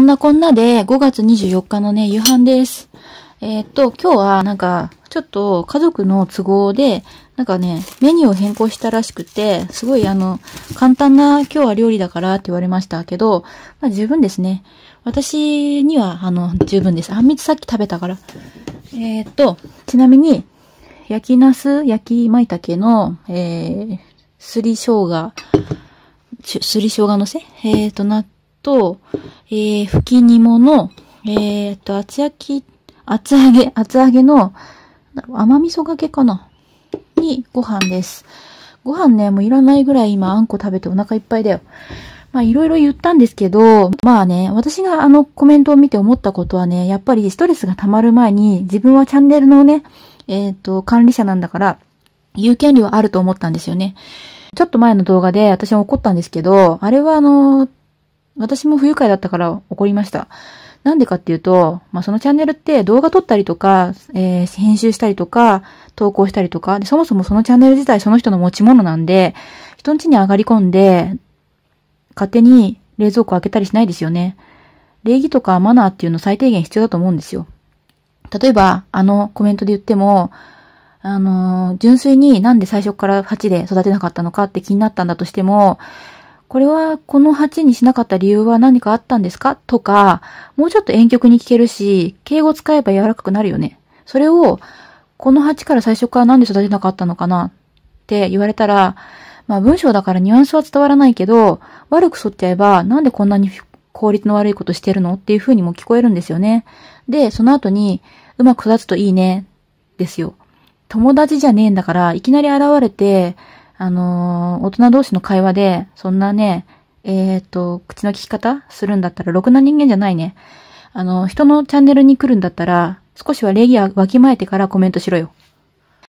こんなこんなで5月24日のね、夕飯です。えー、っと、今日はなんか、ちょっと家族の都合で、なんかね、メニューを変更したらしくて、すごいあの、簡単な今日は料理だからって言われましたけど、まあ十分ですね。私にはあの、十分です。あんみつさっき食べたから。えー、っと、ちなみに、焼きナス、焼き舞茸の、えー、すり生姜、すり生姜のせえー、っと、納と、えー、吹き煮物、えー、っと、厚焼き、厚揚げ、厚揚げの、甘味噌がけかなにご飯です。ご飯ね、もういらないぐらい今あんこ食べてお腹いっぱいだよ。まあいろいろ言ったんですけど、まあね、私があのコメントを見て思ったことはね、やっぱりストレスが溜まる前に自分はチャンネルのね、えっ、ー、と、管理者なんだから、有権利はあると思ったんですよね。ちょっと前の動画で私も怒ったんですけど、あれはあの、私も不愉快だったから怒りました。なんでかっていうと、まあ、そのチャンネルって動画撮ったりとか、えー、編集したりとか、投稿したりとか、で、そもそもそのチャンネル自体その人の持ち物なんで、人ん家に上がり込んで、勝手に冷蔵庫開けたりしないですよね。礼儀とかマナーっていうの最低限必要だと思うんですよ。例えば、あのコメントで言っても、あのー、純粋になんで最初から鉢で育てなかったのかって気になったんだとしても、これはこの8にしなかった理由は何かあったんですかとか、もうちょっと遠曲に聞けるし、敬語使えば柔らかくなるよね。それを、この8から最初からなんで育てなかったのかなって言われたら、まあ文章だからニュアンスは伝わらないけど、悪く沿っちゃえば、なんでこんなに効率の悪いことしてるのっていう風にも聞こえるんですよね。で、その後に、うまく育つといいね、ですよ。友達じゃねえんだから、いきなり現れて、あのー、大人同士の会話で、そんなね、えっ、ー、と、口の聞き方するんだったら、ろくな人間じゃないね。あの、人のチャンネルに来るんだったら、少しは礼儀はわきまえてからコメントしろよ。